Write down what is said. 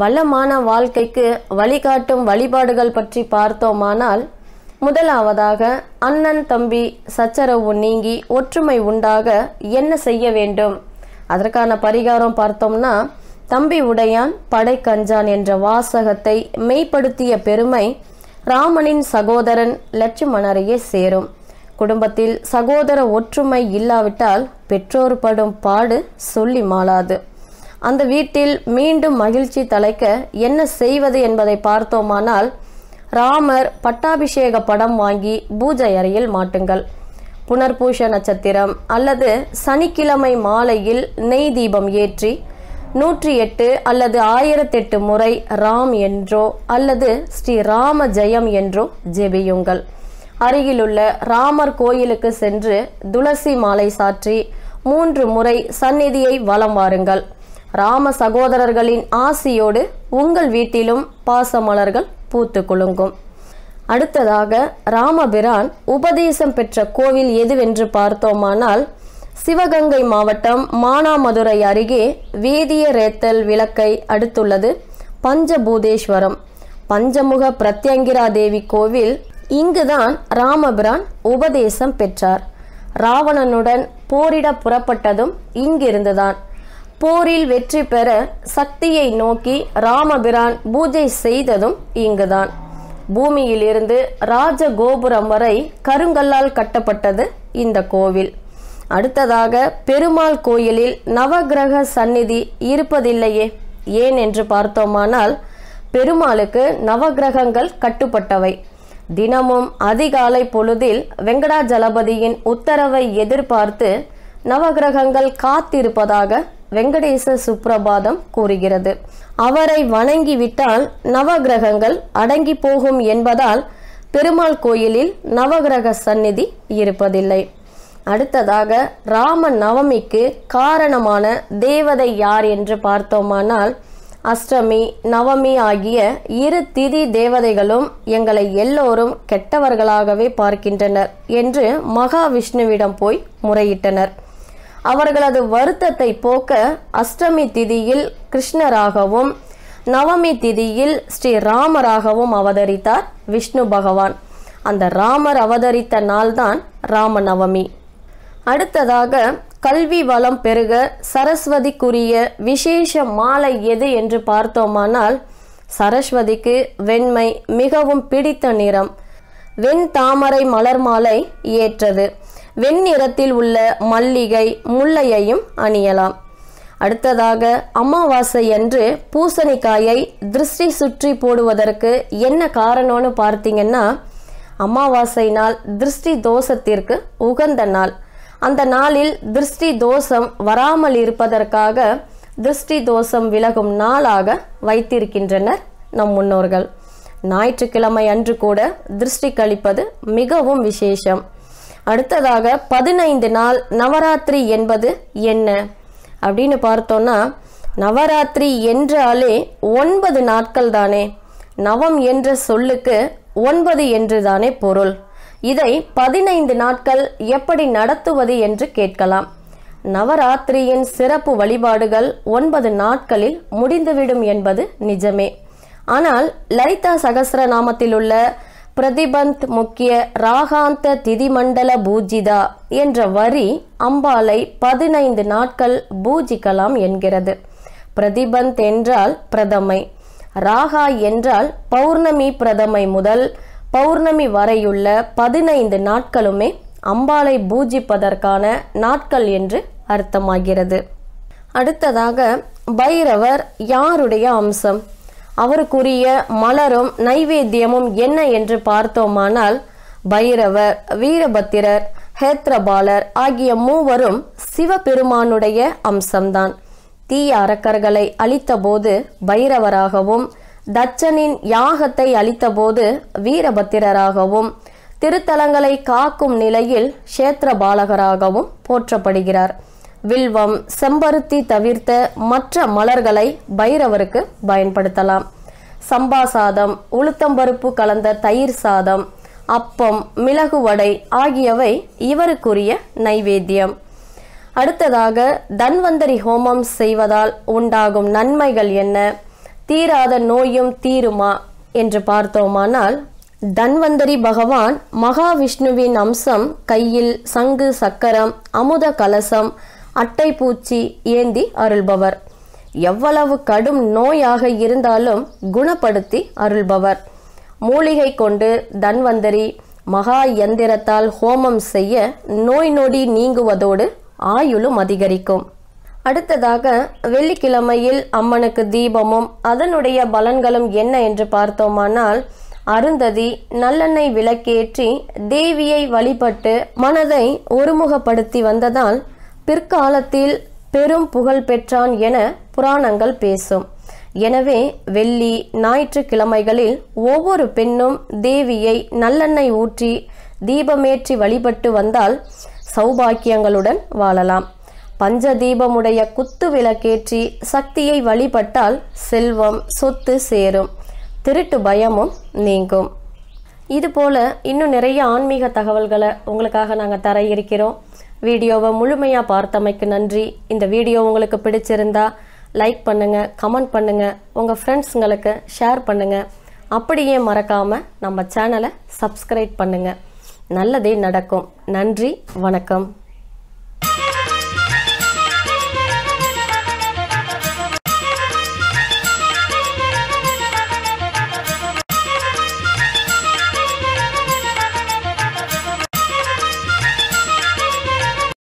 வளமான வாழ்க்கைக்கு வழிகாட்டும் வழிபாடுகள் பற்றி பார்த்தோமானால் முதலாவதாக அண்ணன் தம்பி சச்சரவு நீங்கி ஒற்றுமை உண்டாக என்ன செய்ய வேண்டும் அதற்கான பரிகாரம் பார்த்தோம்னா தம்பி உடையான் படை கஞ்சான் என்ற வாசகத்தை மெய்ப்படுத்திய பெருமை ராமனின் சகோதரன் லட்சுமணரையே சேரும் குடும்பத்தில் சகோதர ஒற்றுமை இல்லாவிட்டால் பெற்றோர் படும் பாடு சொல்லி மாளாது அந்த வீட்டில் மீண்டும் மகிழ்ச்சி தலைக்க என்ன செய்வது என்பதை பார்த்தோமானால் ராமர் பட்டாபிஷேக படம் வாங்கி பூஜை அறையில் மாட்டுங்கள் புனர்பூஷ நட்சத்திரம் அல்லது சனிக்கிழமை மாலையில் நெய் தீபம் ஏற்றி நூற்றி எட்டு அல்லது ஆயிரத்தெட்டு முறை ராம் என்றோ அல்லது ஸ்ரீ ராம ஜெயம் என்றோ ஜெபியுங்கள் அருகிலுள்ள ராமர் கோயிலுக்கு சென்று துளசி மாலை சாற்றி மூன்று முறை சந்நிதியை வலம் வாருங்கள் ராம சகோதரர்களின் ஆசியோடு உங்கள் வீட்டிலும் பாசமலர்கள் பூத்து குலுங்கும் அடுத்ததாக ராமபிரான் உபதேசம் பெற்ற கோவில் எதுவென்று பார்த்தோமானால் சிவகங்கை மாவட்டம் மானாமதுரை அருகே வேதிய ரேத்தல் விளக்கை அடுத்துள்ளது பஞ்சபூதேஸ்வரம் பஞ்சமுக பிரத்யங்கிரா தேவி கோவில் இங்குதான் ராமபிரான் உபதேசம் பெற்றார் ராவணனுடன் போரிட புறப்பட்டதும் இங்கிருந்துதான் போரில் வெற்றி பெற சக்தியை நோக்கி ராமபிரான் பூஜை செய்ததும் இங்குதான் பூமியிலிருந்து ராஜகோபுரம் வரை கருங்கல்லால் கட்டப்பட்டது இந்த கோவில் அடுத்ததாக பெருமாள் கோயிலில் நவகிரக சந்நிதி இருப்பதில்லையே ஏன் என்று பார்த்தோமானால் பெருமாளுக்கு நவகிரகங்கள் கட்டுப்பட்டவை தினமும் அதிகாலை பொழுதில் வெங்கடாஜலபதியின் உத்தரவை எதிர்பார்த்து நவகிரகங்கள் காத்திருப்பதாக வெங்கடேச சுப்பிரபாதம் கூறுகிறது அவரை வணங்கிவிட்டால் நவகிரகங்கள் அடங்கி போகும் என்பதால் பெருமாள் கோயிலில் நவகிரக சந்நிதி இருப்பதில்லை அடுத்ததாக ராம நவமிக்கு காரணமான தேவதை யார் என்று பார்த்தோமானால் அஷ்டமி நவமி ஆகிய இரு திதி தேவதைகளும் எங்களை எல்லோரும் கெட்டவர்களாகவே பார்க்கின்றனர் என்று மகாவிஷ்ணுவிடம் போய் முறையிட்டனர் அவர்களது வருத்தத்தை போக்க அஷ்டமி திதியில் கிருஷ்ணராகவும் நவமி திதியில் ஸ்ரீ ராமராகவும் அவதரித்தார் விஷ்ணு பகவான் அந்த ராமர் அவதரித்த நாள்தான் ராமநவமி அடுத்ததாக கல்வி வளம் பெருக சரஸ்வதிக்குரிய விசேஷ மாலை எது என்று பார்த்தோமானால் சரஸ்வதிக்கு வெண்மை மிகவும் பிடித்த நிறம் வெண் தாமரை மலர் மாலை ஏற்றது வெண்ணிறத்தில் உள்ள மல்லிகை முல்லையையும் அணியலாம் அடுத்ததாக அமாவாசை அன்று பூசணிக்காயை திருஷ்டி சுற்றி போடுவதற்கு என்ன காரணம்னு பார்த்தீங்கன்னா அமாவாசை நாள் திருஷ்டி தோஷத்திற்கு உகந்த நாள் அந்த நாளில் திருஷ்டி தோஷம் வராமல் இருப்பதற்காக திருஷ்டி தோஷம் விலகும் நாளாக வைத்திருக்கின்றனர் நம் முன்னோர்கள் ஞாயிற்றுக்கிழமை அன்று கூட திருஷ்டி கழிப்பது மிகவும் விசேஷம் அடுத்ததாக பதினைந்து நாள் நவராத்திரி என்பது என்ன அப்படின்னு பார்த்தோன்னா நவராத்திரி என்றாலே ஒன்பது நாட்கள் தானே நவம் என்ற சொல்லுக்கு ஒன்பது என்று தானே பொருள் இதை பதினைந்து நாட்கள் எப்படி நடத்துவது என்று கேட்கலாம் நவராத்திரியின் சிறப்பு வழிபாடுகள் ஒன்பது நாட்களில் முடிந்துவிடும் என்பது நிஜமே ஆனால் லலிதா சகசர நாமத்தில் உள்ள பிரதிபந்த் முக்கிய ராகாந்த திதிமண்டல பூஜிதா என்ற வரி அம்பாலை பதினைந்து நாட்கள் பூஜிக்கலாம் என்கிறது பிரதிபந்த் என்றால் பிரதமை ராகா என்றால் பௌர்ணமி பிரதமை முதல் பௌர்ணமி வரையுள்ள பதினைந்து நாட்களுமே அம்பாலை பூஜிப்பதற்கான நாட்கள் என்று அர்த்தமாகிறது அடுத்ததாக பைரவர் யாருடைய அம்சம் அவருக்குரிய மலரும் நைவேத்தியமும் என்ன என்று பார்த்தோமானால் பைரவர் வீரபத்திரர் ஹேத்ரபாலர் ஆகிய மூவரும் சிவபெருமானுடைய அம்சம்தான் தீய அரக்கர்களை அழித்தபோது பைரவராகவும் தச்சனின் யாகத்தை அளித்தபோது வீரபத்திரராகவும் திருத்தலங்களை காக்கும் நிலையில் க்ஷேத்திர பாலகராகவும் போற்றப்படுகிறார் வில்வம் செம்பருத்தி தவிர்த்த மற்ற மலர்களை பைரவருக்கு பயன்படுத்தலாம் சம்பா சாதம் உளுத்தம்பருப்பு கலந்த தயிர் சாதம் அப்பம் மிளகு வடை ஆகியவை இவருக்குரிய நைவேத்தியம் அடுத்ததாக தன்வந்தரி ஹோமம் செய்வதால் உண்டாகும் நன்மைகள் என்ன தீராத நோயும் தீருமா என்று பார்த்தோமானால் தன்வந்தரி பகவான் மகாவிஷ்ணுவின் அம்சம் கையில் சங்கு சக்கரம் அமுத கலசம் அட்டை பூச்சி ஏந்தி அருள்பவர் எவ்வளவு கடும் நோயாக இருந்தாலும் குணப்படுத்தி அருள்பவர் மூலிகை கொண்டு தன்வந்தரி மகா எந்திரத்தால் ஹோமம் செய்ய நோய் நொடி நீங்குவதோடு ஆயுளும் அதிகரிக்கும் அடுத்ததாக வெள்ளிக்கிழமையில் அம்மனுக்கு தீபமும் அதனுடைய பலன்களும் என்ன என்று பார்த்தோமானால் அருந்ததி நல்லெண்ணெய் விளக்கேற்றி தேவியை வழிபட்டு மனதை ஒருமுகப்படுத்தி வந்ததால் பிற்காலத்தில் பெரும் புகழ் பெற்றான் என புராணங்கள் பேசும் எனவே வெள்ளி ஞாயிற்றுக்கிழமைகளில் ஒவ்வொரு பெண்ணும் தேவியை நல்லெண்ணெய் ஊற்றி தீபமேற்றி வழிபட்டு வந்தால் சௌபாக்கியங்களுடன் வாழலாம் பஞ்ச தீபமுடைய குத்து விளக்கேற்றி சக்தியை வழிபட்டால் செல்வம் சொத்து சேரும் திருட்டு பயமும் நீங்கும் இதுபோல இன்னும் நிறைய ஆன்மீக தகவல்களை உங்களுக்காக நாங்கள் தர இருக்கிறோம் வீடியோவை முழுமையாக பார்த்தமைக்கு நன்றி இந்த வீடியோ உங்களுக்கு பிடிச்சிருந்தா லைக் பண்ணுங்கள் கமெண்ட் பண்ணுங்கள் உங்கள் ஃப்ரெண்ட்ஸுங்களுக்கு ஷேர் பண்ணுங்கள் அப்படியே மறக்காமல் நம்ம சேனலை சப்ஸ்கிரைப் பண்ணுங்கள் நல்லதே நடக்கும் நன்றி வணக்கம்